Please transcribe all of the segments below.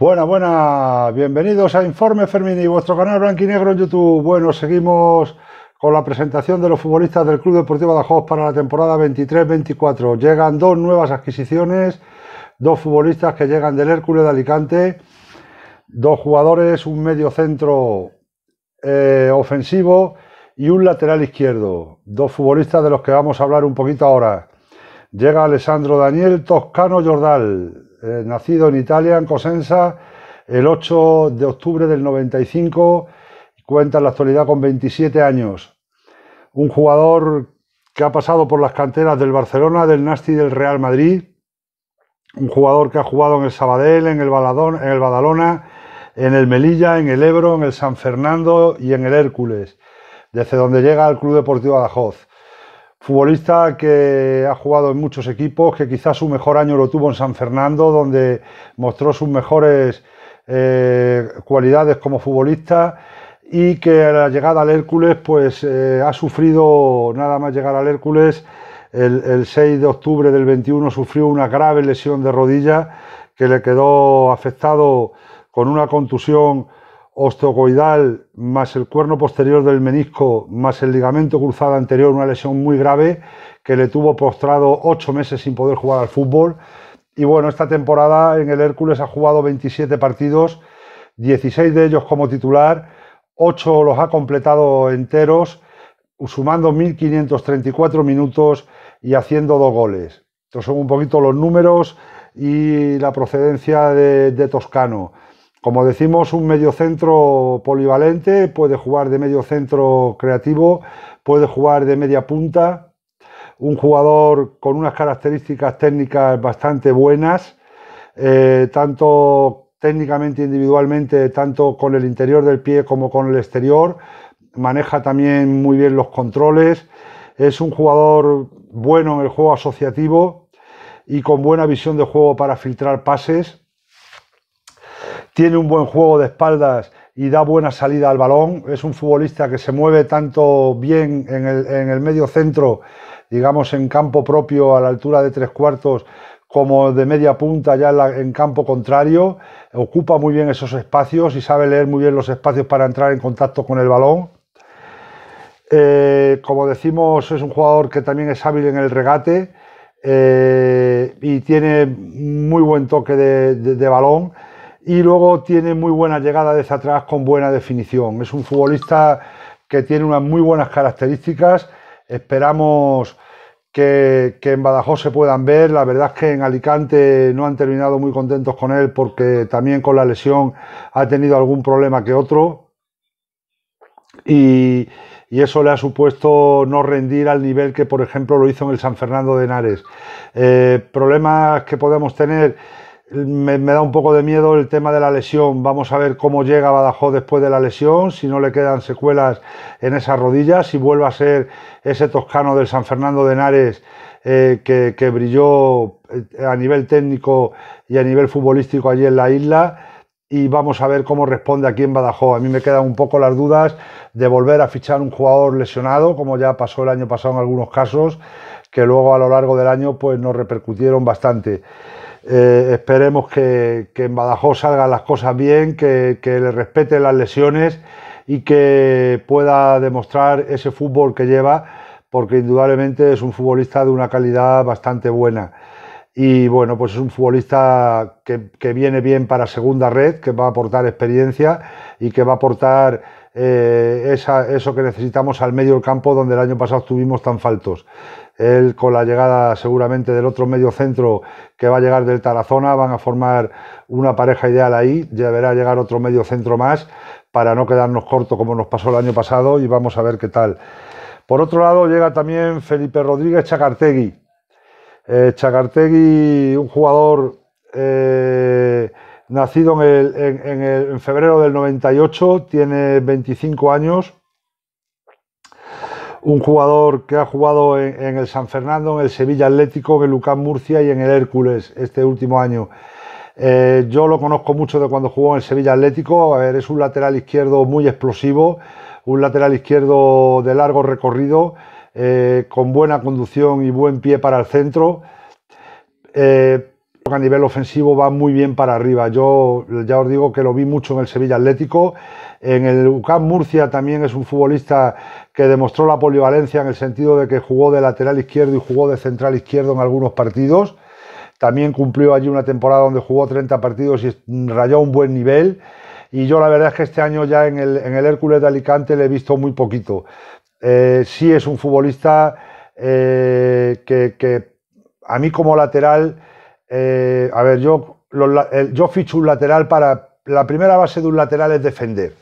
Buenas, buenas, bienvenidos a Informe Fermini, vuestro canal Negro en YouTube. Bueno, seguimos con la presentación de los futbolistas del Club Deportivo Badajoz para la temporada 23-24. Llegan dos nuevas adquisiciones, dos futbolistas que llegan del Hércules de Alicante, dos jugadores, un medio centro eh, ofensivo y un lateral izquierdo. Dos futbolistas de los que vamos a hablar un poquito ahora. Llega Alessandro Daniel Toscano Jordal, eh, nacido en Italia, en Cosenza, el 8 de octubre del 95, cuenta en la actualidad con 27 años. Un jugador que ha pasado por las canteras del Barcelona, del Nasti y del Real Madrid. Un jugador que ha jugado en el Sabadell, en el, Baladón, en el Badalona, en el Melilla, en el Ebro, en el San Fernando y en el Hércules, desde donde llega al Club Deportivo Badajoz futbolista que ha jugado en muchos equipos, que quizás su mejor año lo tuvo en San Fernando, donde mostró sus mejores eh, cualidades como futbolista y que a la llegada al Hércules pues eh, ha sufrido, nada más llegar al Hércules, el, el, 6 de octubre del 21 sufrió una grave lesión de rodilla que le quedó afectado con una contusión osteocoidal más el cuerno posterior del menisco más el ligamento cruzado anterior, una lesión muy grave que le tuvo postrado ocho meses sin poder jugar al fútbol. Y bueno, esta temporada en el Hércules ha jugado 27 partidos, 16 de ellos como titular, 8 los ha completado enteros, sumando 1.534 minutos y haciendo dos goles. Estos son un poquito los números y la procedencia de Toscano. Como decimos, un mediocentro polivalente, puede jugar de mediocentro creativo, puede jugar de media punta, un jugador con unas características técnicas bastante buenas, eh, tanto técnicamente individualmente, tanto con el interior del pie como con el exterior, maneja también muy bien los controles, es un jugador bueno en el juego asociativo y con buena visión de juego para filtrar pases tiene un buen juego de espaldas y da buena salida al balón. Es un futbolista que se mueve tanto bien en el, medio centro, digamos en campo propio a la altura de tres cuartos, como de media punta ya en, campo contrario, ocupa muy bien esos espacios y sabe leer muy bien los espacios para entrar en contacto con el balón. Eh, como decimos, es un jugador que también es hábil en el regate eh, y tiene muy buen toque de balón y luego tiene muy buena llegada desde atrás con buena definición. Es un futbolista que tiene unas muy buenas características. Esperamos que, en Badajoz se puedan ver. La verdad es que en Alicante no han terminado muy contentos con él porque también con la lesión ha tenido algún problema que otro. Y, eso le ha supuesto no rendir al nivel que, por ejemplo, lo hizo en el San Fernando de Henares. Eh, problemas que podemos tener me, da un poco de miedo el tema de la lesión. Vamos a ver cómo llega Badajoz después de la lesión, si no le quedan secuelas en esas rodillas, si vuelve a ser ese toscano del San Fernando de Henares eh, que, brilló eh, a nivel técnico y a nivel futbolístico allí en la isla. Y vamos a ver cómo responde aquí en Badajoz. A mí me quedan un poco las dudas de volver a fichar un jugador lesionado, como ya pasó el año pasado en algunos casos, que luego a lo largo del año pues nos repercutieron bastante. Eh, esperemos que, en Badajoz salgan las cosas bien, que, que, le respete las lesiones y que pueda demostrar ese fútbol que lleva, porque indudablemente es un futbolista de una calidad bastante buena. Y bueno, pues es un futbolista que, viene bien para segunda red, que va a aportar experiencia y que va a aportar eh, eso que necesitamos al medio del campo donde el año pasado estuvimos tan faltos. Él con la llegada seguramente del otro medio centro que va a llegar del Tarazona, van a formar una pareja ideal ahí, ya verá llegar otro medio centro más para no quedarnos corto como nos pasó el año pasado y vamos a ver qué tal. Por otro lado llega también Felipe Rodríguez Chacartegui, eh, Chacartegui, un jugador eh, nacido en, febrero del 98, tiene 25 años. Un jugador que ha jugado en, el San Fernando, en el Sevilla Atlético, en el Lucán Murcia y en el Hércules este último año. Eh, yo lo conozco mucho de cuando jugó en el Sevilla Atlético. es un lateral izquierdo muy explosivo, un lateral izquierdo de largo recorrido eh, con buena conducción y buen pie para el centro. Eh, a nivel ofensivo va muy bien para arriba. Yo ya os digo que lo vi mucho en el Sevilla Atlético. En el UCAM Murcia también es un futbolista que demostró la polivalencia en el sentido de que jugó de lateral izquierdo y jugó de central izquierdo en algunos partidos. También cumplió allí una temporada donde jugó 30 partidos y rayó un buen nivel. Y yo la verdad es que este año ya en el Hércules de Alicante le he visto muy poquito. Eh, sí es un futbolista eh, que, a mí como lateral, eh, a ver, yo, yo ficho un lateral para... La primera base de un lateral es defender.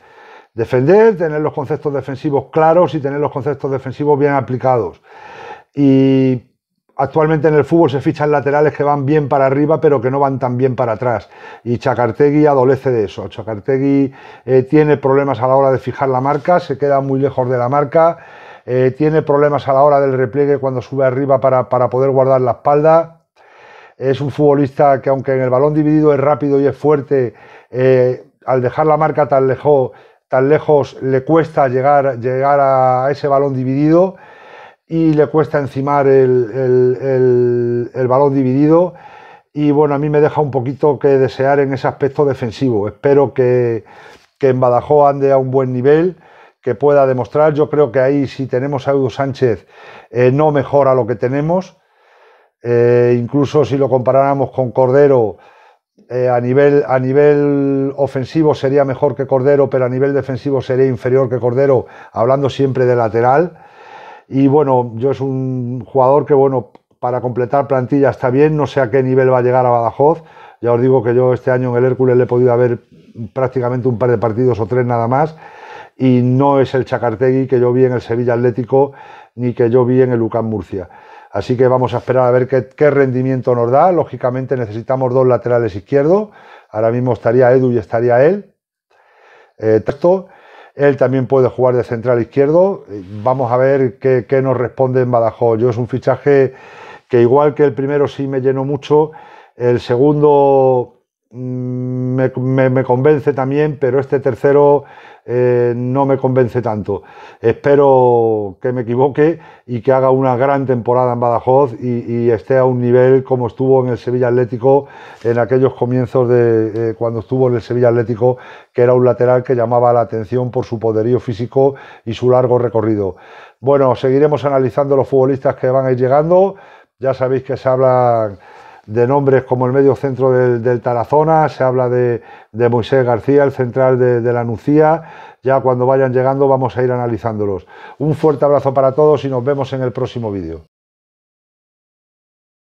Defender, tener los conceptos defensivos claros y tener los conceptos defensivos bien aplicados. Y actualmente en el fútbol se fichan laterales que van bien para arriba, pero que no van tan bien para atrás. Y Chacartegui adolece de eso. Chacartegui eh, tiene problemas a la hora de fijar la marca, se queda muy lejos de la marca, eh, tiene problemas a la hora del repliegue cuando sube arriba para, poder guardar la espalda. Es un futbolista que aunque en el balón dividido es rápido y es fuerte, eh, al dejar la marca tan lejos, tan lejos le cuesta llegar, llegar a ese balón dividido y le cuesta encimar el, el, balón dividido. Y bueno, a mí me deja un poquito que desear en ese aspecto defensivo. Espero que, que en Badajoz ande a un buen nivel, que pueda demostrar. Yo creo que ahí, si tenemos a Edu Sánchez, eh, no mejora lo que tenemos. Eh, incluso si lo comparáramos con Cordero, eh, a, nivel, a nivel ofensivo sería mejor que Cordero, pero a nivel defensivo sería inferior que Cordero, hablando siempre de lateral. Y bueno, yo es un jugador que, bueno, para completar plantilla está bien, no sé a qué nivel va a llegar a Badajoz. Ya os digo que yo este año en el Hércules le he podido haber prácticamente un par de partidos o tres nada más. Y no es el Chacartegui que yo vi en el Sevilla Atlético ni que yo vi en el UCAM Murcia. Así que vamos a esperar a ver qué, rendimiento nos da. Lógicamente necesitamos dos laterales izquierdos. Ahora mismo estaría Edu y estaría él. Eh, él también puede jugar de central izquierdo. Vamos a ver qué, nos responde en Badajoz. Yo es un fichaje que igual que el primero sí me llenó mucho, el segundo Mm, me, convence también, pero este tercero eh, no me convence tanto. Espero que me equivoque y que haga una gran temporada en Badajoz y, esté a un nivel como estuvo en el Sevilla Atlético en aquellos comienzos de eh, cuando estuvo en el Sevilla Atlético, que era un lateral que llamaba la atención por su poderío físico y su largo recorrido. Bueno, seguiremos analizando los futbolistas que van a ir llegando. Ya sabéis que se hablan de nombres como el medio centro del, Tarazona, se habla de, de, Moisés García, el central de, de la Nucía. Ya cuando vayan llegando vamos a ir analizándolos. Un fuerte abrazo para todos y nos vemos en el próximo vídeo.